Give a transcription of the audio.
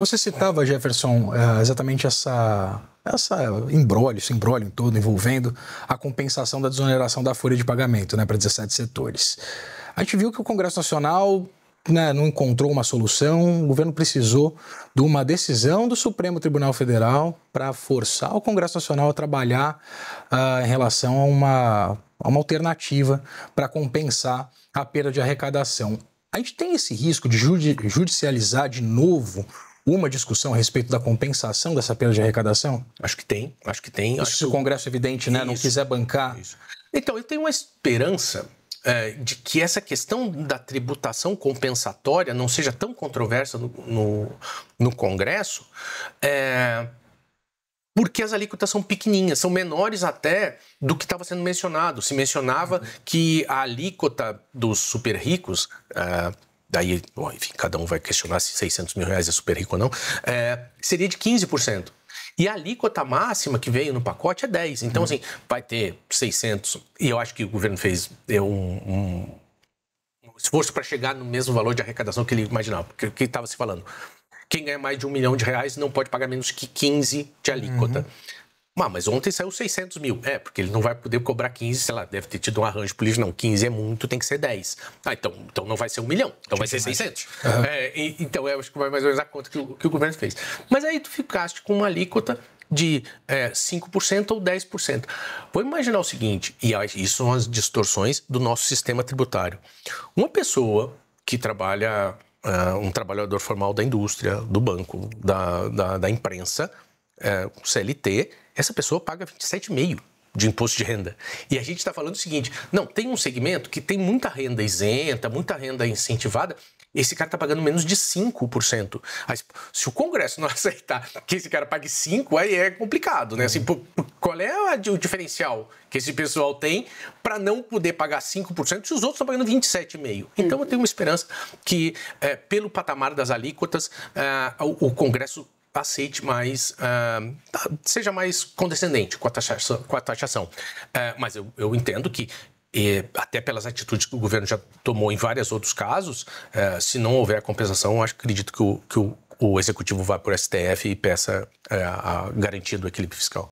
Você citava, Jefferson, eh, exatamente essa essa embrólio, esse embrólio todo envolvendo a compensação da desoneração da folha de pagamento né, para 17 setores. A gente viu que o Congresso Nacional né, não encontrou uma solução, o governo precisou de uma decisão do Supremo Tribunal Federal para forçar o Congresso Nacional a trabalhar uh, em relação a uma, a uma alternativa para compensar a perda de arrecadação. A gente tem esse risco de judicializar de novo uma discussão a respeito da compensação dessa perda de arrecadação? Acho que tem, acho que tem. acho que o Congresso, é evidente, né, isso, não quiser bancar. Isso. Então, eu tenho uma esperança é, de que essa questão da tributação compensatória não seja tão controversa no, no, no Congresso, é, porque as alíquotas são pequenininhas, são menores até do que estava sendo mencionado. Se mencionava uhum. que a alíquota dos super ricos. É, daí, bom, enfim, cada um vai questionar se 600 mil reais é super rico ou não, é, seria de 15%. E a alíquota máxima que veio no pacote é 10%. Então, uhum. assim, vai ter 600, e eu acho que o governo fez um, um esforço para chegar no mesmo valor de arrecadação que ele imaginava, porque que estava se falando. Quem ganha mais de um milhão de reais não pode pagar menos que 15 de alíquota. Uhum. Ah, mas ontem saiu 600 mil. É, porque ele não vai poder cobrar 15, sei lá, deve ter tido um arranjo político. Não, 15 é muito, tem que ser 10. Ah, então, então não vai ser um milhão, então vai ser 600. Uhum. É, e, então, eu acho que vai mais ou menos a conta que o, que o governo fez. Mas aí tu ficaste com uma alíquota de é, 5% ou 10%. Vou imaginar o seguinte, e isso são as distorções do nosso sistema tributário. Uma pessoa que trabalha, é, um trabalhador formal da indústria, do banco, da, da, da imprensa, é, CLT, essa pessoa paga 27,5% de imposto de renda. E a gente está falando o seguinte: não, tem um segmento que tem muita renda isenta, muita renda incentivada. Esse cara está pagando menos de 5%. mas se o Congresso não aceitar que esse cara pague 5%, aí é complicado, né? Assim, qual é o diferencial que esse pessoal tem para não poder pagar 5% se os outros estão pagando 27,5%? Então eu tenho uma esperança que, é, pelo patamar das alíquotas, é, o Congresso aceite mais, uh, seja mais condescendente com a taxação. Com a taxação. Uh, mas eu, eu entendo que e até pelas atitudes que o governo já tomou em vários outros casos, ah, se não houver compensação, eu acredito que o, que o, o executivo vá para o STF e peça a, garantia do equilíbrio fiscal.